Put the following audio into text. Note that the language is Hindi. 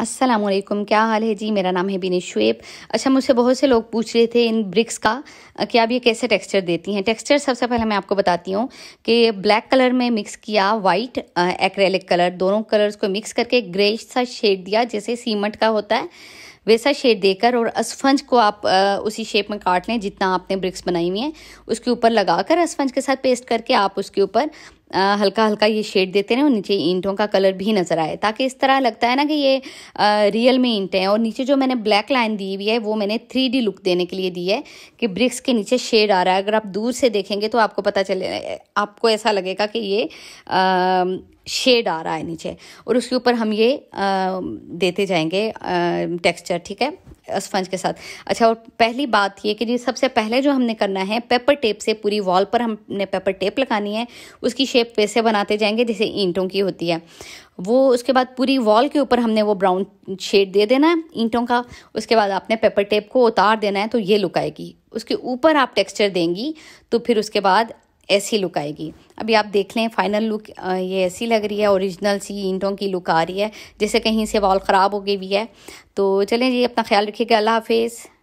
असलम क्या हाल है जी मेरा नाम है बिनी शुएब अच्छा मुझसे बहुत से लोग पूछ रहे थे इन ब्रिक्स का कि आप ये कैसे टेक्सचर देती हैं टेक्सचर सबसे पहले मैं आपको बताती हूँ कि ब्लैक कलर में मिक्स किया वाइट एक्रेलिक कलर दोनों कलर्स को मिक्स करके ग्रे सा शेड दिया जैसे सीमेंट का होता है वैसा शेड देकर और अस्फंज को आप आ, उसी शेप में काट लें जितना आपने ब्रिक्स बनाई हुई हैं उसके ऊपर लगाकर कर के साथ पेस्ट करके आप उसके ऊपर हल्का हल्का ये शेड देते रहे और नीचे ईंटों का कलर भी नज़र आए ताकि इस तरह लगता है ना कि ये आ, रियल में ईंट हैं और नीचे जो मैंने ब्लैक लाइन दी हुई है वो मैंने थ्री लुक देने के लिए दी है कि ब्रिक्स के नीचे शेड आ रहा है अगर आप दूर से देखेंगे तो आपको पता चले आपको ऐसा लगेगा कि ये शेड आ रहा है नीचे और उसके ऊपर हम ये आ, देते जाएंगे टेक्स्चर ठीक है स्पंज के साथ अच्छा और पहली बात ये कि जी सबसे पहले जो हमने करना है पेपर टेप से पूरी वॉल पर हमने पेपर टेप लगानी है उसकी शेप वैसे बनाते जाएंगे जैसे ईंटों की होती है वो उसके बाद पूरी वॉल के ऊपर हमने वो ब्राउन शेड दे देना है ईंटों का उसके बाद आपने पेपर टेप को उतार देना है तो ये लुक आएगी उसके ऊपर आप टेक्सचर देंगी तो फिर उसके बाद ऐसी लुक आएगी अभी आप देख लें फाइनल लुक ये ऐसी लग रही है ओरिजिनल सी ईंटों की लुक आ रही है जैसे कहीं से वॉल ख़राब हो गई भी है तो चलें जी अपना ख्याल रखिएगा अल्लाह हाफिज़